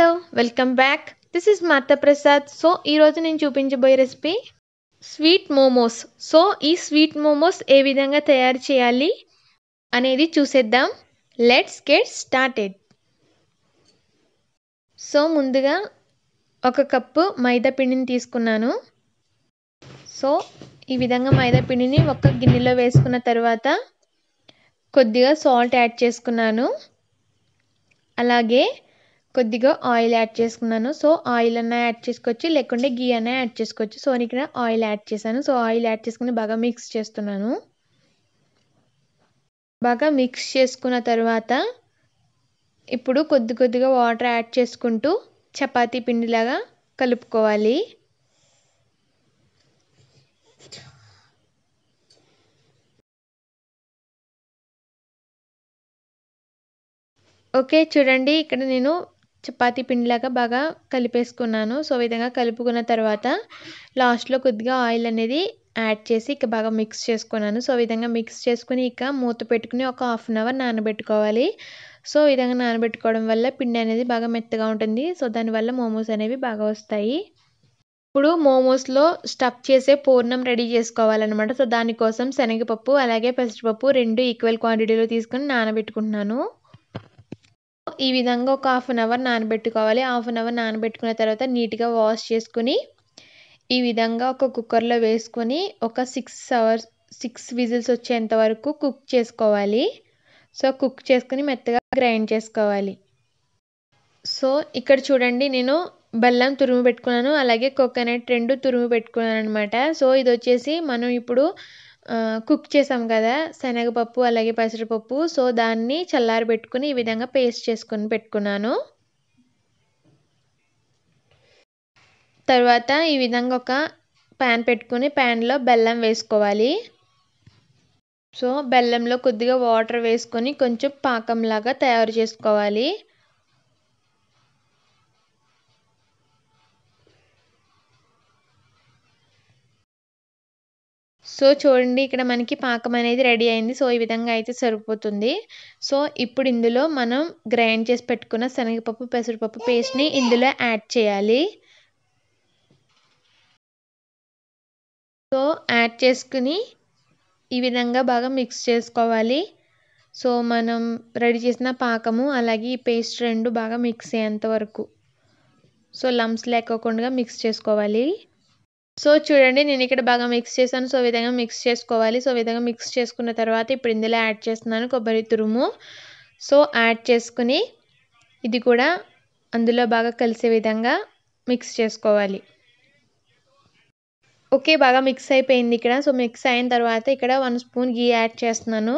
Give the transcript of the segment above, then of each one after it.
hello welcome back this is Martha Prasad so ఈరోజు నేను చూపించబోయే రెసిపీ స్వీట్ మోమోస్ సో ఈ స్వీట్ మోమోస్ ఏ విధంగా తయారు చేయాలి అనేది చూసేద్దాం లెట్స్ గెట్ స్టార్టెడ్ సో ముందుగా ఒక కప్పు మైదా పిండిని తీసుకున్నాను సో ఈ విధంగా మైదా పిండిని ఒక గిన్నెలో వేసుకున్న తర్వాత కొద్దిగా సాల్ట్ యాడ్ చేసుకున్నాను అలాగే కొద్దిగా ఆయిల్ యాడ్ చేసుకున్నాను సో ఆయిల్ అన్న యాడ్ చేసుకోవచ్చు లేకుంటే గీ అన్న యాడ్ చేసుకోవచ్చు సో ఇక్కడ ఆయిల్ యాడ్ చేశాను సో ఆయిల్ యాడ్ చేసుకుని బాగా మిక్స్ చేస్తున్నాను బాగా మిక్స్ చేసుకున్న తర్వాత ఇప్పుడు కొద్ది కొద్దిగా వాటర్ యాడ్ చేసుకుంటూ చపాతీ పిండిలాగా కలుపుకోవాలి ఓకే చూడండి ఇక్కడ నేను చపాతీ పిండిలాగా బాగా కలిపేసుకున్నాను సో విధంగా కలుపుకున్న తర్వాత లాస్ట్లో కొద్దిగా ఆయిల్ అనేది యాడ్ చేసి ఇక బాగా మిక్స్ చేసుకున్నాను సో విధంగా మిక్స్ చేసుకుని ఇక మూత పెట్టుకుని ఒక హాఫ్ అన్ అవర్ నానబెట్టుకోవాలి సో విధంగా నానబెట్టుకోవడం వల్ల పిండి అనేది బాగా మెత్తగా ఉంటుంది సో దానివల్ల మోమోస్ అనేవి బాగా వస్తాయి ఇప్పుడు మోమోస్లో స్టఫ్ చేసే పూర్ణం రెడీ చేసుకోవాలన్నమాట సో దానికోసం శనగపప్పు అలాగే పెసరపప్పు రెండు ఈక్వల్ క్వాంటిటీలో తీసుకుని నానబెట్టుకుంటున్నాను ఈ విధంగా ఒక హాఫ్ అన్ అవర్ నానబెట్టుకోవాలి హాఫ్ అన్ అవర్ నానబెట్టుకున్న తర్వాత నీట్గా వాష్ చేసుకుని ఈ విధంగా ఒక కుక్కర్లో వేసుకొని ఒక సిక్స్ అవర్స్ సిక్స్ విజిల్స్ వచ్చేంత వరకు కుక్ చేసుకోవాలి సో కుక్ చేసుకుని మెత్తగా గ్రైండ్ చేసుకోవాలి సో ఇక్కడ చూడండి నేను బెల్లం తురుము పెట్టుకున్నాను అలాగే కోకోనట్ రెండు తురుము పెట్టుకున్నాను అనమాట సో ఇది వచ్చేసి మనం ఇప్పుడు కుక్ చేసాం కదా శనగపప్పు అలాగే పెసరపప్పు సో దాన్ని చల్లారి పెట్టుకుని ఈ విధంగా పేస్ట్ చేసుకుని పెట్టుకున్నాను తర్వాత ఈ విధంగా ఒక ప్యాన్ పెట్టుకుని ప్యాన్లో బెల్లం వేసుకోవాలి సో బెల్లంలో కొద్దిగా వాటర్ వేసుకొని కొంచెం పాకంలాగా తయారు చేసుకోవాలి సో చూడండి ఇక్కడ మనకి పాకం అనేది రెడీ అయింది సో ఈ విధంగా అయితే సరిపోతుంది సో ఇప్పుడు ఇందులో మనం గ్రైండ్ చేసి పెట్టుకున్న శనగపప్పు పెసరపప్పు పేస్ట్ని ఇందులో యాడ్ చేయాలి సో యాడ్ చేసుకుని ఈ విధంగా బాగా మిక్స్ చేసుకోవాలి సో మనం రెడీ చేసిన పాకము అలాగే ఈ పేస్ట్ రెండు బాగా మిక్స్ అయ్యేంత వరకు సో లమ్స్ లేకోకుండా మిక్స్ చేసుకోవాలి సో చూడండి నేను ఇక్కడ బాగా మిక్స్ చేశాను సో విధంగా మిక్స్ చేసుకోవాలి సో విధంగా మిక్స్ చేసుకున్న తర్వాత ఇప్పుడు ఇందులో యాడ్ చేస్తున్నాను కొబ్బరి తురుము సో యాడ్ చేసుకుని ఇది కూడా అందులో బాగా కలిసే విధంగా మిక్స్ చేసుకోవాలి ఓకే బాగా మిక్స్ అయిపోయింది ఇక్కడ సో మిక్స్ అయిన తర్వాత ఇక్కడ వన్ స్పూన్ గీ యాడ్ చేస్తున్నాను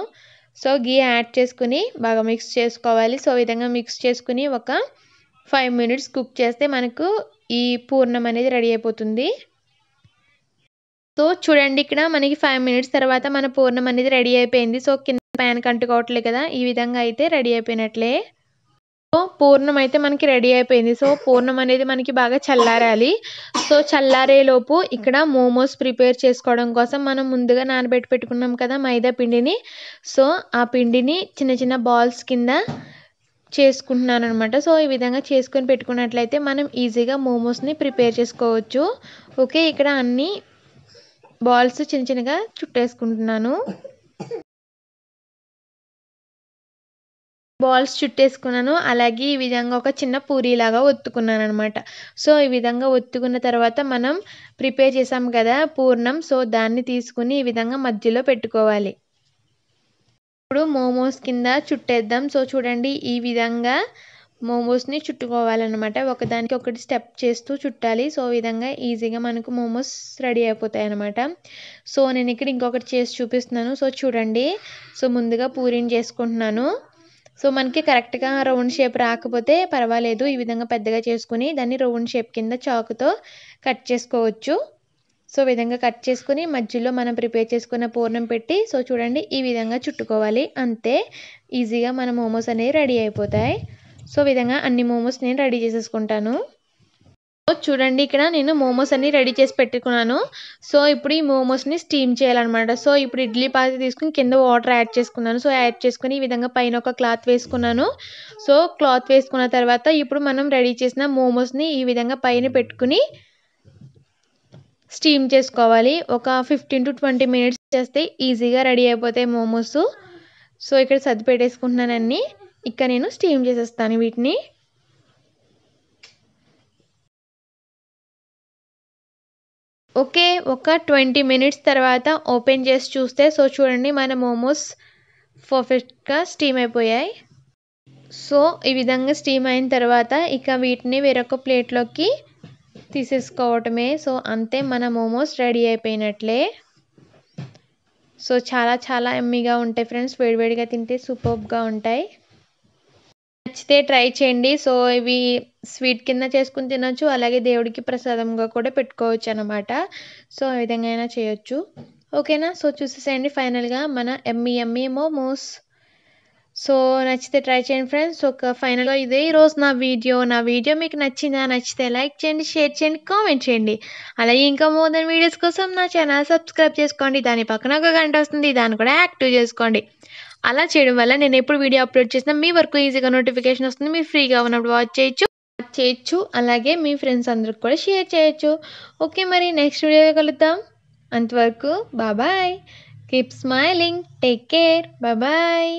సో గీ యాడ్ చేసుకుని బాగా మిక్స్ చేసుకోవాలి సో విధంగా మిక్స్ చేసుకుని ఒక ఫైవ్ మినిట్స్ కుక్ చేస్తే మనకు ఈ పూర్ణం అనేది రెడీ అయిపోతుంది సో చూడండి ఇక్కడ మనకి ఫైవ్ మినిట్స్ తర్వాత మన పూర్ణం అనేది రెడీ అయిపోయింది సో కింద ప్యాన్ కంటుకోవట్లే కదా ఈ విధంగా అయితే రెడీ అయిపోయినట్లే సో పూర్ణం అయితే మనకి రెడీ అయిపోయింది సో పూర్ణం అనేది మనకి బాగా చల్లారాలి సో చల్లారేలోపు ఇక్కడ మోమోస్ ప్రిపేర్ చేసుకోవడం కోసం మనం ముందుగా నానబెట్టి పెట్టుకున్నాం కదా మైదా పిండిని సో ఆ పిండిని చిన్న చిన్న బాల్స్ కింద చేసుకుంటున్నాను అనమాట సో ఈ విధంగా చేసుకొని పెట్టుకున్నట్లయితే మనం ఈజీగా మోమోస్ని ప్రిపేర్ చేసుకోవచ్చు ఓకే ఇక్కడ అన్నీ బాల్స్ చిన్న చిన్నగా చుట్టేసుకుంటున్నాను బాల్స్ చుట్టేసుకున్నాను అలాగే ఈ విధంగా ఒక చిన్న పూరీలాగా ఒత్తుకున్నాను అనమాట సో ఈ విధంగా ఒత్తుకున్న తర్వాత మనం ప్రిపేర్ చేసాం కదా పూర్ణం సో దాన్ని తీసుకుని ఈ విధంగా మధ్యలో పెట్టుకోవాలి ఇప్పుడు మోమోస్ కింద చుట్టేద్దాం సో చూడండి ఈ విధంగా మోమోస్ని చుట్టుకోవాలన్నమాట ఒకదానికి ఒకటి స్టెప్ చేస్తూ చుట్టాలి సో విధంగా ఈజీగా మనకు మోమోస్ రెడీ అయిపోతాయి అన్నమాట సో నేను ఇక్కడ ఇంకొకటి చేసి చూపిస్తున్నాను సో చూడండి సో ముందుగా పూరిని చేసుకుంటున్నాను సో మనకి కరెక్ట్గా రౌండ్ షేప్ రాకపోతే పర్వాలేదు ఈ విధంగా పెద్దగా చేసుకుని దాన్ని రౌండ్ షేప్ కింద చాకుతో కట్ చేసుకోవచ్చు సో విధంగా కట్ చేసుకుని మధ్యలో మనం ప్రిపేర్ చేసుకున్న పూర్ణం పెట్టి సో చూడండి ఈ విధంగా చుట్టుకోవాలి అంతే ఈజీగా మన మోమోస్ అనేవి రెడీ అయిపోతాయి సో విధంగా అన్ని మోమోస్ నేను రెడీ చేసేసుకుంటాను చూడండి ఇక్కడ నేను మోమోస్ అన్ని రెడీ చేసి పెట్టుకున్నాను సో ఇప్పుడు ఈ మోమోస్ని స్టీమ్ చేయాలన్నమాట సో ఇప్పుడు ఇడ్లీ పాత్ర తీసుకుని కింద వాటర్ యాడ్ చేసుకున్నాను సో యాడ్ చేసుకుని ఈ విధంగా పైన ఒక క్లాత్ వేసుకున్నాను సో క్లాత్ వేసుకున్న తర్వాత ఇప్పుడు మనం రెడీ చేసిన మోమోస్ని ఈ విధంగా పైన పెట్టుకుని స్టీమ్ చేసుకోవాలి ఒక ఫిఫ్టీన్ టు ట్వంటీ మినిట్స్ చేస్తే ఈజీగా రెడీ అయిపోతాయి మోమోస్ సో ఇక్కడ సర్ది పెట్టేసుకుంటున్నాను అన్నీ ఇక నేను స్టీమ్ చేసేస్తాను వీటిని ఓకే ఒక ట్వంటీ మినిట్స్ తర్వాత ఓపెన్ చేసి చూస్తే సో చూడండి మన మోమోస్ పర్ఫెక్ట్గా స్టీమ్ అయిపోయాయి సో ఈ విధంగా స్టీమ్ అయిన తర్వాత ఇక వీటిని వేరొక ప్లేట్లోకి తీసేసుకోవటమే సో అంతే మన మోమోస్ రెడీ అయిపోయినట్లే సో చాలా చాలా ఎమ్మీగా ఉంటాయి ఫ్రెండ్స్ వేడివేడిగా తింటే సూపర్గా ఉంటాయి నచ్చితే ట్రై చేయండి సో ఇవి స్వీట్ కింద చేసుకుని తినొచ్చు అలాగే దేవుడికి ప్రసాదంగా కూడా పెట్టుకోవచ్చు అనమాట సో ఆ విధంగా అయినా చేయొచ్చు ఓకేనా సో చూసేసేయండి ఫైనల్గా మన ఎమ్మీ ఎమ్మీ మోమోస్ సో నచ్చితే ట్రై చేయండి ఫ్రెండ్స్ ఒక ఫైనల్గా ఇదే ఈరోజు నా వీడియో నా వీడియో మీకు నచ్చిందా నచ్చితే లైక్ చేయండి షేర్ చేయండి కామెంట్ చేయండి అలాగే ఇంకా మోదన్ వీడియోస్ కోసం నా ఛానల్ సబ్స్క్రైబ్ చేసుకోండి దాని పక్కన ఒక గంట వస్తుంది దాన్ని కూడా యాక్టివ్ చేసుకోండి అలా చేయడం వల్ల నేను ఎప్పుడు వీడియో అప్లోడ్ చేసినా మీ వరకు ఈజీగా నోటిఫికేషన్ వస్తుంది మీరు ఫ్రీగా ఉన్నప్పుడు వాచ్ చేయొచ్చు వాచ్ చేయొచ్చు అలాగే మీ ఫ్రెండ్స్ అందరికి కూడా షేర్ చేయొచ్చు ఓకే మరి నెక్స్ట్ వీడియో కలుద్దాం అంతవరకు బాబాయ్ కీప్ స్మైలింగ్ టేక్ కేర్ బాబాయ్